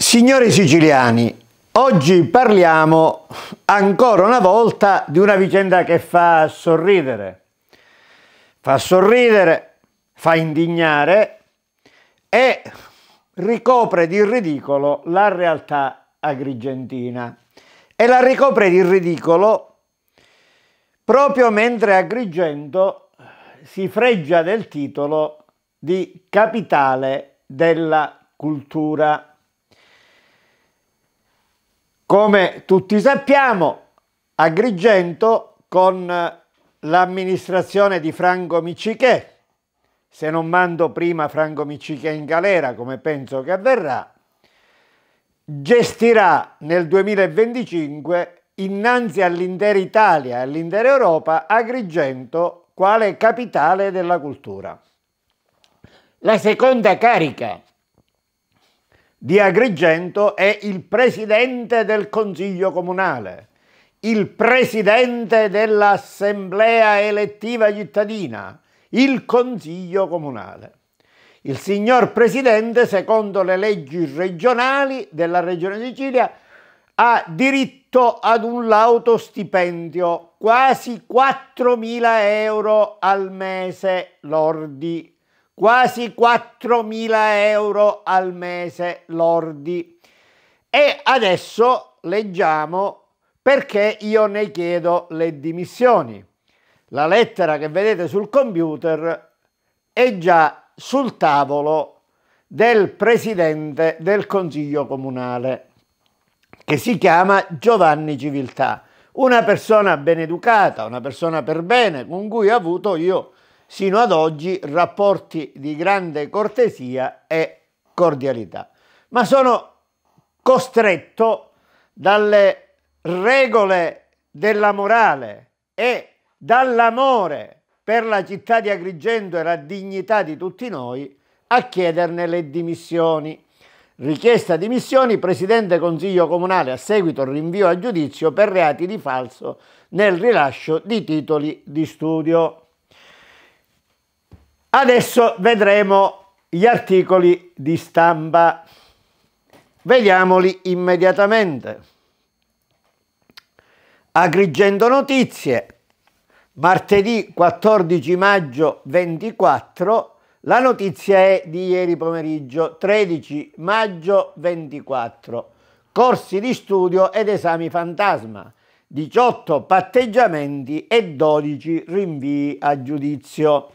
Signori siciliani, oggi parliamo ancora una volta di una vicenda che fa sorridere. Fa sorridere, fa indignare e ricopre di ridicolo la realtà agrigentina. E la ricopre di ridicolo proprio mentre Agrigento si freggia del titolo di capitale della cultura come tutti sappiamo, Agrigento con eh, l'amministrazione di Franco Micichè, se non mando prima Franco Micichè in galera, come penso che avverrà, gestirà nel 2025 innanzi all'intera Italia e all'intera Europa Agrigento quale capitale della cultura. La seconda carica di Agrigento è il presidente del Consiglio Comunale, il presidente dell'Assemblea elettiva cittadina, il Consiglio Comunale. Il signor presidente, secondo le leggi regionali della Regione Sicilia, ha diritto ad un lauto stipendio, quasi 4.000 euro al mese lordi quasi 4.000 euro al mese lordi. E adesso leggiamo perché io ne chiedo le dimissioni. La lettera che vedete sul computer è già sul tavolo del presidente del Consiglio Comunale, che si chiama Giovanni Civiltà, una persona beneducata, una persona per bene, con cui ho avuto io sino ad oggi rapporti di grande cortesia e cordialità, ma sono costretto dalle regole della morale e dall'amore per la città di Agrigento e la dignità di tutti noi a chiederne le dimissioni. Richiesta dimissioni, Presidente Consiglio Comunale a seguito rinvio a giudizio per reati di falso nel rilascio di titoli di studio. Adesso vedremo gli articoli di stampa. Vediamoli immediatamente. Agrigento Notizie, martedì 14 maggio 24, la notizia è di ieri pomeriggio 13 maggio 24, corsi di studio ed esami fantasma, 18 patteggiamenti e 12 rinvii a giudizio.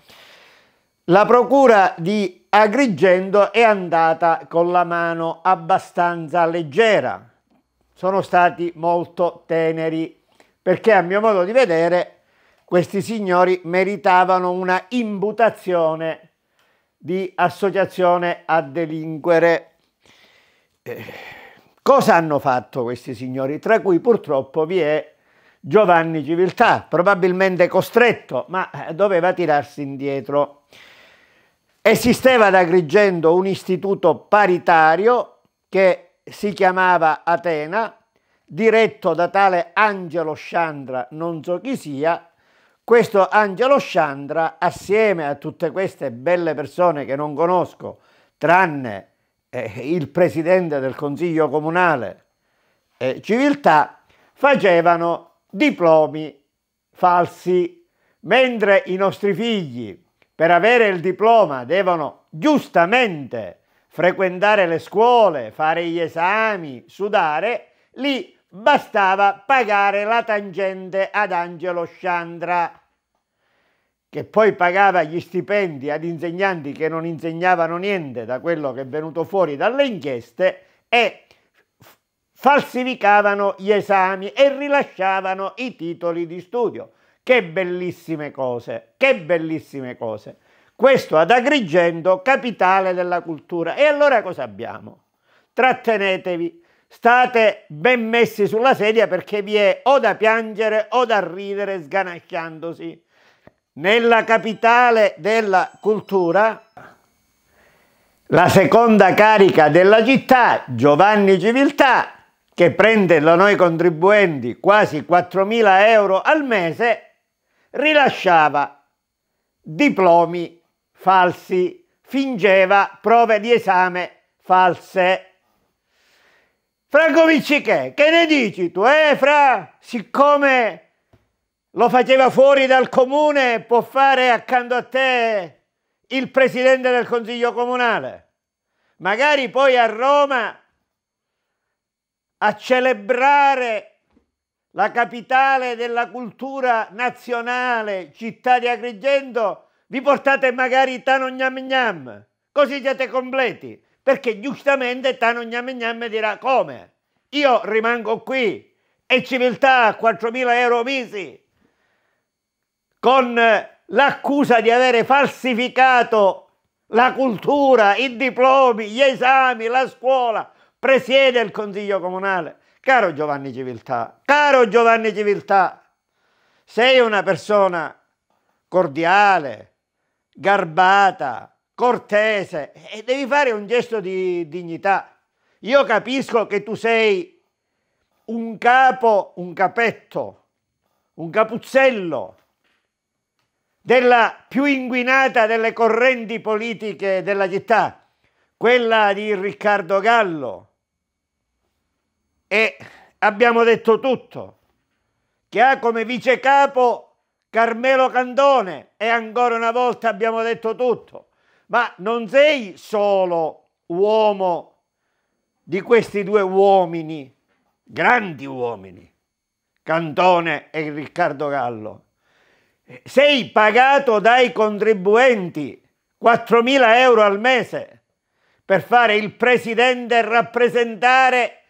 La procura di Agrigento è andata con la mano abbastanza leggera, sono stati molto teneri perché a mio modo di vedere questi signori meritavano una imputazione di associazione a delinquere. Eh, cosa hanno fatto questi signori? Tra cui purtroppo vi è Giovanni Civiltà, probabilmente costretto, ma doveva tirarsi indietro. Esisteva ad Agrigento un istituto paritario che si chiamava Atena, diretto da tale Angelo Chandra, non so chi sia. Questo Angelo Chandra, assieme a tutte queste belle persone che non conosco, tranne eh, il presidente del Consiglio Comunale eh, Civiltà, facevano diplomi falsi, mentre i nostri figli per avere il diploma devono giustamente frequentare le scuole, fare gli esami, sudare, lì bastava pagare la tangente ad Angelo Chandra, che poi pagava gli stipendi ad insegnanti che non insegnavano niente da quello che è venuto fuori dalle inchieste e falsificavano gli esami e rilasciavano i titoli di studio. Che bellissime cose, che bellissime cose. Questo ad Agrigento, capitale della cultura. E allora cosa abbiamo? Trattenetevi, state ben messi sulla sedia perché vi è o da piangere o da ridere sganacchiandosi. Nella capitale della cultura, la seconda carica della città, Giovanni Civiltà, che prende da noi contribuenti quasi 4.000 euro al mese, rilasciava diplomi falsi, fingeva prove di esame false. Franco Viccichè, che ne dici tu? Eh, Fra, siccome lo faceva fuori dal comune, può fare accanto a te il presidente del consiglio comunale. Magari poi a Roma a celebrare la capitale della cultura nazionale, città di Agrigento, vi portate magari Tano Gnam Gnam, così siete completi, perché giustamente Tano Gnam Gnam dirà come? Io rimango qui, e civiltà, a 4.000 euro mesi, con l'accusa di avere falsificato la cultura, i diplomi, gli esami, la scuola, presiede il Consiglio Comunale. Caro Giovanni Civiltà, caro Giovanni Civiltà, sei una persona cordiale, garbata, cortese e devi fare un gesto di dignità. Io capisco che tu sei un capo, un capetto, un capuzzello della più inguinata delle correnti politiche della città, quella di Riccardo Gallo, e abbiamo detto tutto, che ha come vice capo Carmelo Candone e ancora una volta abbiamo detto tutto, ma non sei solo uomo di questi due uomini, grandi uomini, Cantone e Riccardo Gallo. Sei pagato dai contribuenti 4.000 euro al mese per fare il presidente rappresentare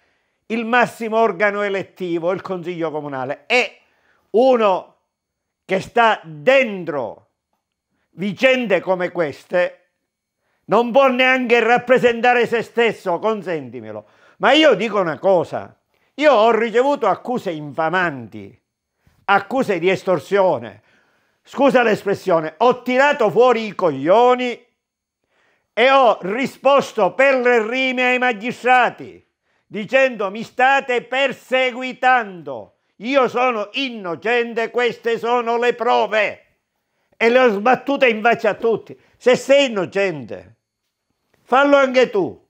il massimo organo elettivo, il Consiglio Comunale, è uno che sta dentro vicende come queste, non può neanche rappresentare se stesso, consentimelo. Ma io dico una cosa, io ho ricevuto accuse infamanti, accuse di estorsione, scusa l'espressione, ho tirato fuori i coglioni e ho risposto per le rime ai magistrati dicendo mi state perseguitando, io sono innocente, queste sono le prove. E le ho sbattute in faccia a tutti. Se sei innocente, fallo anche tu.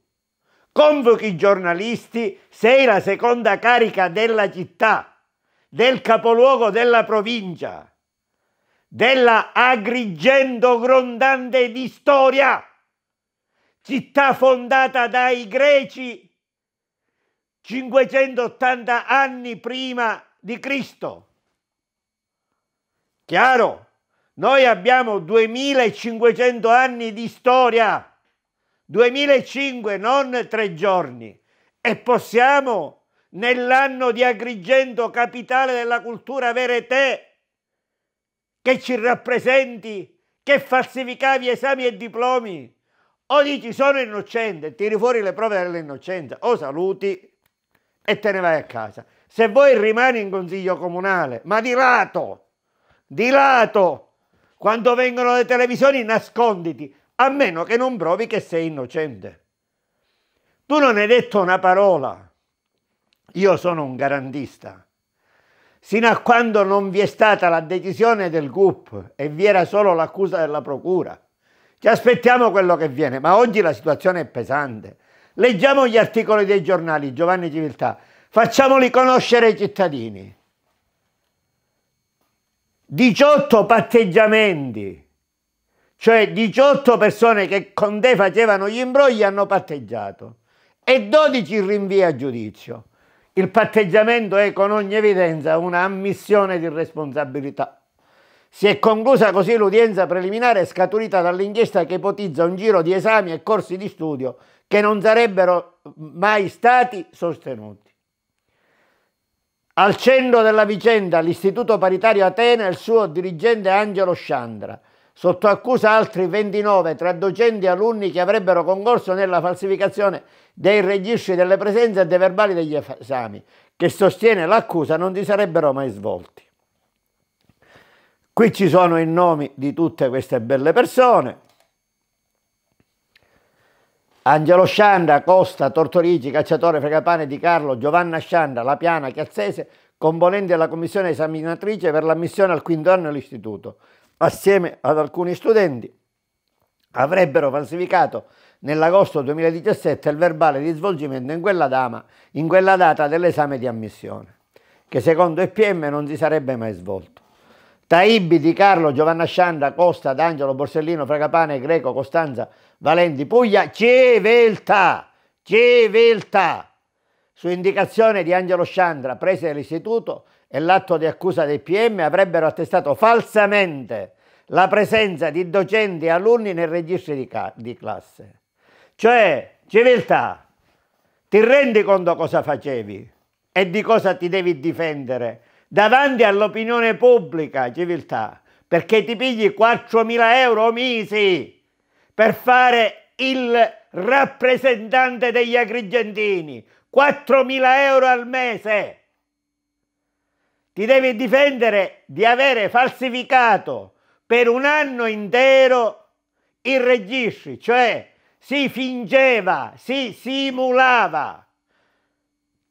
Convochi i giornalisti, sei la seconda carica della città, del capoluogo della provincia, della Agrigento grondante di storia, città fondata dai greci 580 anni prima di Cristo. Chiaro? Noi abbiamo 2500 anni di storia, 2005, non tre giorni, e possiamo nell'anno di Agrigento, capitale della cultura, avere te che ci rappresenti, che falsificavi esami e diplomi, o dici sono innocente, tiri fuori le prove dell'innocenza, o saluti e te ne vai a casa. Se vuoi rimani in consiglio comunale, ma di lato, di lato, quando vengono le televisioni nasconditi, a meno che non provi che sei innocente. Tu non hai detto una parola. Io sono un garantista. Sino a quando non vi è stata la decisione del GUP e vi era solo l'accusa della procura. Ci aspettiamo quello che viene, ma oggi la situazione è pesante. Leggiamo gli articoli dei giornali, Giovanni Civiltà, facciamoli conoscere ai cittadini. 18 patteggiamenti, cioè 18 persone che con te facevano gli imbrogli hanno patteggiato e 12 rinvia a giudizio. Il patteggiamento è con ogni evidenza una ammissione di responsabilità. Si è conclusa così l'udienza preliminare scaturita dall'inchiesta che ipotizza un giro di esami e corsi di studio che non sarebbero mai stati sostenuti. Al centro della vicenda l'Istituto Paritario Atena e il suo dirigente Angelo Sciandra, sotto accusa altri 29 tra docenti e alunni che avrebbero concorso nella falsificazione dei registri delle presenze e dei verbali degli esami, che sostiene l'accusa non si sarebbero mai svolti. Qui ci sono i nomi di tutte queste belle persone, Angelo Scianda, Costa, Tortorigi, Cacciatore, Fregapane Di Carlo, Giovanna Scianda, La Piana, Chiazzese, componenti della commissione esaminatrice per l'ammissione al quinto anno all'istituto, assieme ad alcuni studenti, avrebbero falsificato nell'agosto 2017 il verbale di svolgimento in quella, dama, in quella data dell'esame di ammissione, che secondo il PM non si sarebbe mai svolto. Taibbi, Di Carlo, Giovanna Scianda, Costa, D'Angelo, Borsellino, Fragapane, Greco, Costanza, Valenti Puglia, Ceveltà, Ceveltà, su indicazione di Angelo Sciandra, prese dell'istituto e l'atto di accusa del PM avrebbero attestato falsamente la presenza di docenti e alunni nel registro di, di classe. Cioè, Ceveltà, ti rendi conto cosa facevi e di cosa ti devi difendere davanti all'opinione pubblica, civiltà, perché ti pigli 4.000 euro misi per fare il rappresentante degli agrigentini, 4.000 euro al mese. Ti devi difendere di avere falsificato per un anno intero il registri, cioè si fingeva, si simulava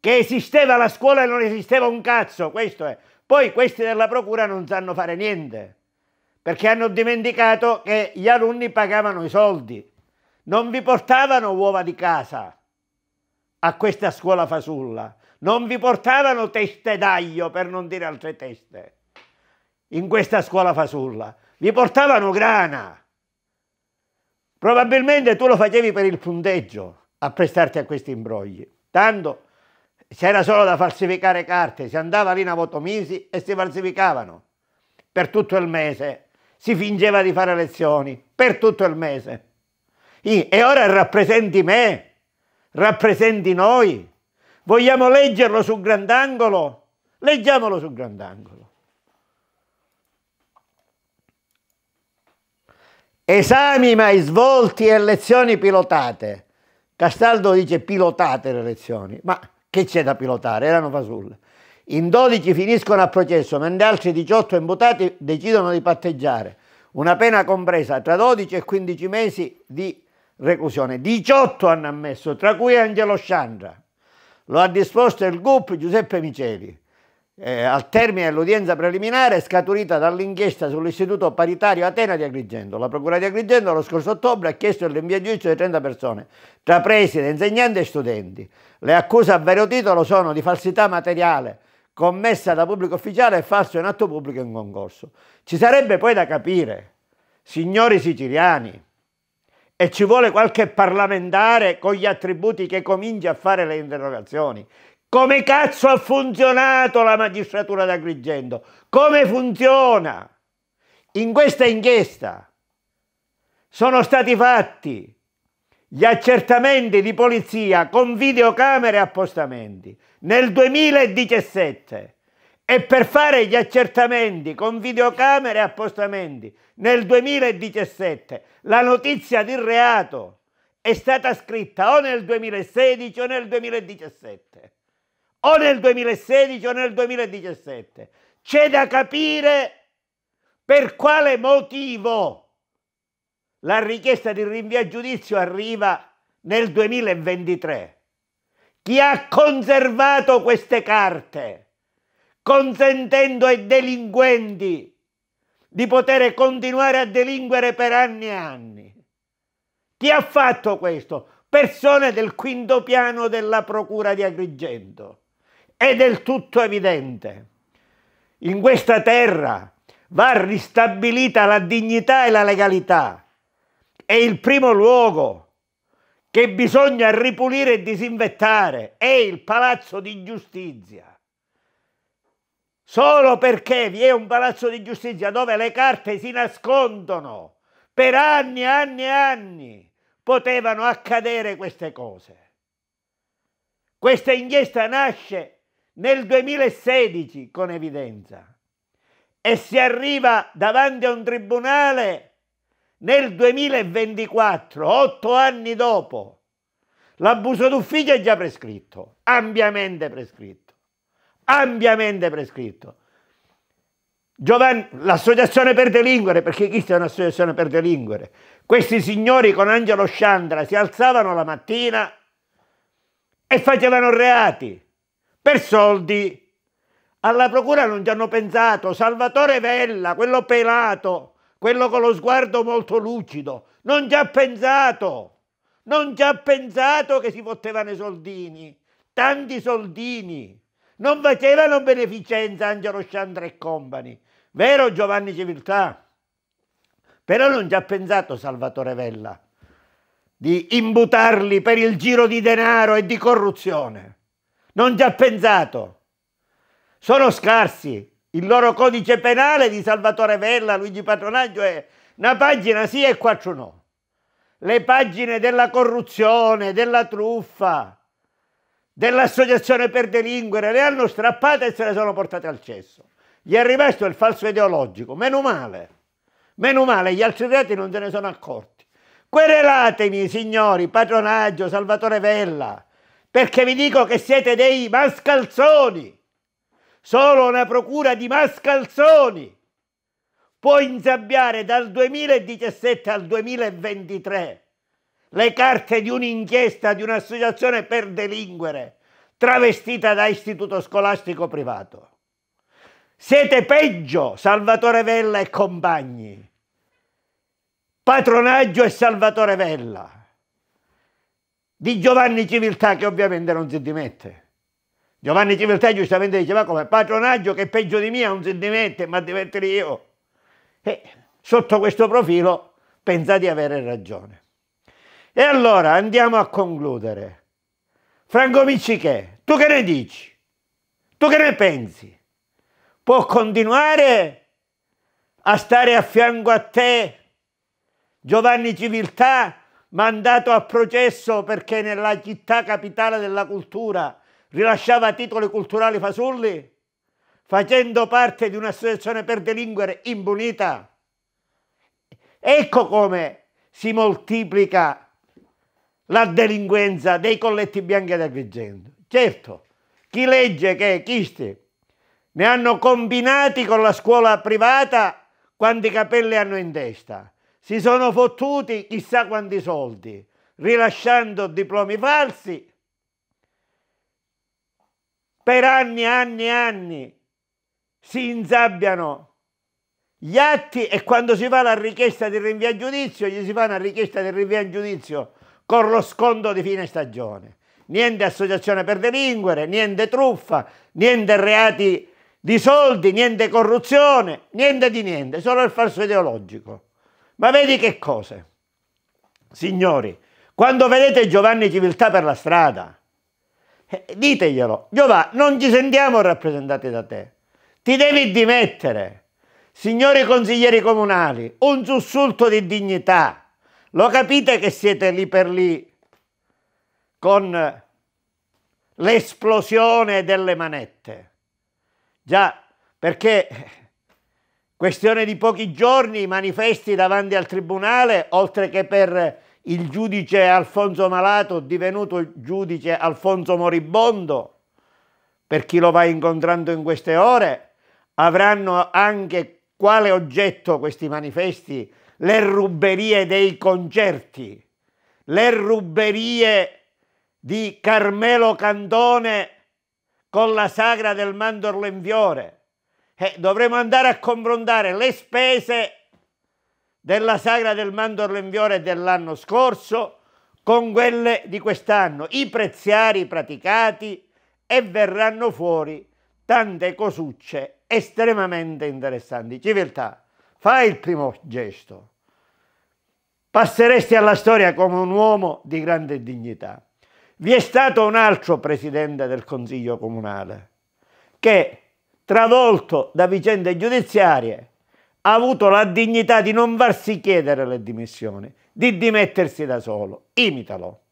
che esisteva la scuola e non esisteva un cazzo, questo è. Poi questi della procura non sanno fare niente perché hanno dimenticato che gli alunni pagavano i soldi, non vi portavano uova di casa a questa scuola fasulla, non vi portavano teste d'aglio per non dire altre teste in questa scuola fasulla, vi portavano grana. Probabilmente tu lo facevi per il punteggio a prestarti a questi imbrogli. Tanto c'era solo da falsificare carte, si andava lì in Votomisi e si falsificavano per tutto il mese si fingeva di fare lezioni per tutto il mese. E ora rappresenti me, rappresenti noi. Vogliamo leggerlo su Grandangolo? Leggiamolo su Grandangolo. Esami mai svolti e lezioni pilotate. Castaldo dice pilotate le lezioni, ma che c'è da pilotare? Erano fasulle. In 12 finiscono a processo, mentre altri 18 imputati decidono di patteggiare una pena compresa tra 12 e 15 mesi di reclusione. 18 hanno ammesso, tra cui Angelo Sciandra. Lo ha disposto il GUP Giuseppe Miceli. Eh, al termine dell'udienza preliminare scaturita dall'inchiesta sull'istituto paritario Atena di Agrigento. La procura di Agrigento lo scorso ottobre ha chiesto il rinvio a giudizio di 30 persone, tra preside, insegnanti e studenti. Le accuse a vario titolo sono di falsità materiale, commessa da pubblico ufficiale è falso in atto pubblico in concorso. Ci sarebbe poi da capire, signori siciliani, e ci vuole qualche parlamentare con gli attributi che comincia a fare le interrogazioni. Come cazzo ha funzionato la magistratura d'Agrigento? Come funziona? In questa inchiesta sono stati fatti gli accertamenti di polizia con videocamere e appostamenti nel 2017 e per fare gli accertamenti con videocamere e appostamenti nel 2017 la notizia di reato è stata scritta o nel 2016 o nel 2017 o nel 2016 o nel 2017 c'è da capire per quale motivo la richiesta di rinvio a giudizio arriva nel 2023. Chi ha conservato queste carte, consentendo ai delinquenti di poter continuare a delinquere per anni e anni? Chi ha fatto questo? Persone del quinto piano della Procura di Agrigento. È del tutto evidente. In questa terra va ristabilita la dignità e la legalità è il primo luogo che bisogna ripulire e disinvettare, è il palazzo di giustizia. Solo perché vi è un palazzo di giustizia dove le carte si nascondono per anni e anni e anni potevano accadere queste cose. Questa inchiesta nasce nel 2016 con evidenza e si arriva davanti a un tribunale nel 2024, otto anni dopo, l'abuso d'ufficio è già prescritto, ampiamente prescritto, ampiamente prescritto. Giovanni, l'associazione per delinquere, perché chi è un'associazione per delinquere, questi signori con Angelo Sciandra si alzavano la mattina e facevano reati per soldi. Alla procura non ci hanno pensato, Salvatore Vella, quello pelato, quello con lo sguardo molto lucido, non ci ha pensato, non ci ha pensato che si fottevano soldini, tanti soldini, non facevano beneficenza Angelo Sciandra e compagni, vero Giovanni Civiltà? Però non ci ha pensato Salvatore Vella di imbutarli per il giro di denaro e di corruzione. Non ci ha pensato. Sono scarsi, il loro codice penale di Salvatore Vella, Luigi Patronaggio è una pagina sì e quattro no. Le pagine della corruzione, della truffa, dell'associazione per delinquere le hanno strappate e se le sono portate al cesso. Gli è rimasto il falso ideologico, meno male. Meno male, gli altri reati non se ne sono accorti. Querelatemi, signori, patronaggio, Salvatore Vella, perché vi dico che siete dei mascalzoni. Solo una procura di Mascalzoni può insabbiare dal 2017 al 2023 le carte di un'inchiesta di un'associazione per delinquere travestita da istituto scolastico privato. Siete peggio, Salvatore Vella e compagni. Patronaggio e Salvatore Vella. Di Giovanni Civiltà che ovviamente non si dimette. Giovanni Civiltà giustamente diceva come patronaggio che è peggio di mia, non si dimette ma diventerò io. E sotto questo profilo pensa di avere ragione. E allora andiamo a concludere. Franco Miccichè, tu che ne dici? Tu che ne pensi? Può continuare a stare a fianco a te Giovanni Civiltà mandato a processo perché nella città capitale della cultura rilasciava titoli culturali fasulli, facendo parte di un'associazione per delinquere impunita. Ecco come si moltiplica la delinquenza dei colletti bianchi ad Agrigento. Certo, chi legge che chisti ne hanno combinati con la scuola privata quanti capelli hanno in testa. Si sono fottuti chissà quanti soldi, rilasciando diplomi falsi per anni e anni e anni si inzabbiano gli atti e quando si fa la richiesta di rinvio a giudizio gli si fa una richiesta di rinvio a giudizio con lo sconto di fine stagione. Niente associazione per delinquere, niente truffa, niente reati di soldi, niente corruzione, niente di niente, solo il falso ideologico. Ma vedi che cose. Signori, quando vedete Giovanni Civiltà per la strada, eh, diteglielo, Giovanni, non ci sentiamo rappresentati da te. Ti devi dimettere. Signori consiglieri comunali, un sussulto di dignità. Lo capite che siete lì per lì con l'esplosione delle manette. Già, perché questione di pochi giorni i manifesti davanti al tribunale, oltre che per il giudice Alfonso Malato divenuto giudice Alfonso Moribondo, per chi lo va incontrando in queste ore, avranno anche quale oggetto questi manifesti? Le ruberie dei concerti, le ruberie di Carmelo Cantone con la sagra del mandorlo in fiore. Eh, dovremo andare a confrontare le spese della sagra del in Mandorlenviore dell'anno scorso con quelle di quest'anno, i preziari praticati e verranno fuori tante cosucce estremamente interessanti. Civiltà, fai il primo gesto. Passeresti alla storia come un uomo di grande dignità. Vi è stato un altro presidente del Consiglio Comunale che, travolto da vicende giudiziarie, ha avuto la dignità di non farsi chiedere le dimissioni, di dimettersi da solo. Imitalo.